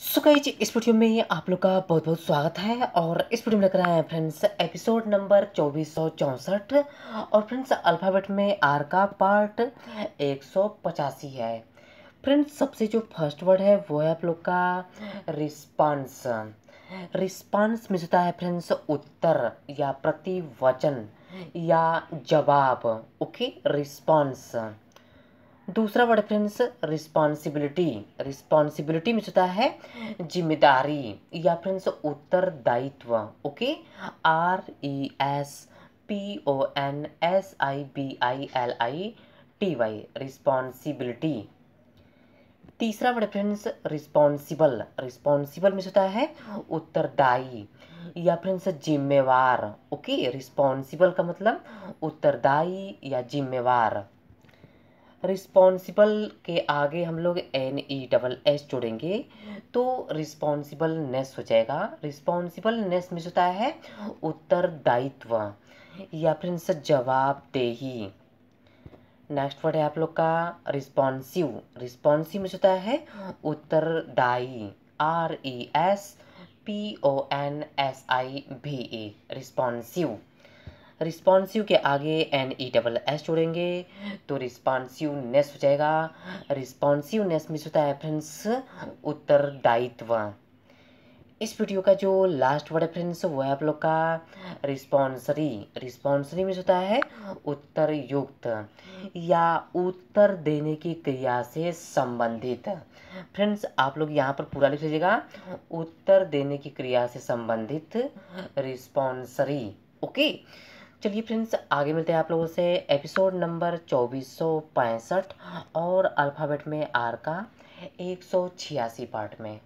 So guys इस video में आप लोग का बहुत बहुत स्वागत है और इस वीडियो में लग रहा है फ्रेंड्स एपिसोड नंबर चौबीस और फ्रेंड्स अल्फ़ाबेट में आर का पार्ट एक है फ्रेंड्स सबसे जो फर्स्ट वर्ड है वो है आप लोग का रिस्पांस रिस्पांस में होता है फ्रेंड्स उत्तर या प्रतिवचन या जवाब ओके रिस्पांस दूसरा वर्ड फ्रेंड्स रिस्पॉन्सिबिलिटी रिस्पॉन्सिबिलिटी में होता है जिम्मेदारी या फ्रेंड्स उत्तरदायित्व okay R E S P O N S I B I L I T Y responsibility तीसरा वर्ड फ्रेंड्स रिस्पॉन्सिबल रिस्पॉन्सिबल में होता है उत्तरदायी या फ्रेंड्स जिम्मेवार ओके रिस्पॉन्सिबल का मतलब उत्तरदायी या जिम्मेवार रिस्पॉन्सिबल के आगे हम लोग N E e double S जोड़ेंगे तो रिस्पॉन्सिबलनेस हो जाएगा रिस्पॉन्सिबलनेस में होता है उत्तरदायित्व या फिर इनसे जवाबदेही नेक्स्ट वर्ड है आप लोग का रिस्पॉन्सिव रिस्पॉन्सिव में होता है उत्तरदायी R E S P O N S I V E responsive responsive के आगे N E e double S जोड़ेंगे तो रिस्पॉन्सिवनेस हो जाएगा रिस्पॉन्सिवनेस मिस होता है फ्रेंड्स उत्तरदायित्व इस वीडियो का जो लास्ट वर्ड है फ्रेंड्स वो है आप लोग का रिस्पॉन्सरी रिस्पॉन्सरी मिस होता तो है उत्तर युक्त या उत्तर देने की क्रिया से संबंधित फ्रेंड्स आप लोग यहाँ पर पूरा लिख लीजिएगा उत्तर देने की क्रिया से संबंधित रिस्पॉन्सरी ओके okay? चलिए फ्रेंड्स आगे मिलते हैं आप लोगों से एपिसोड नंबर चौबीस सौ पैंसठ और अल्फ़ाबेट में आर का एक सौ छियासी पार्ट में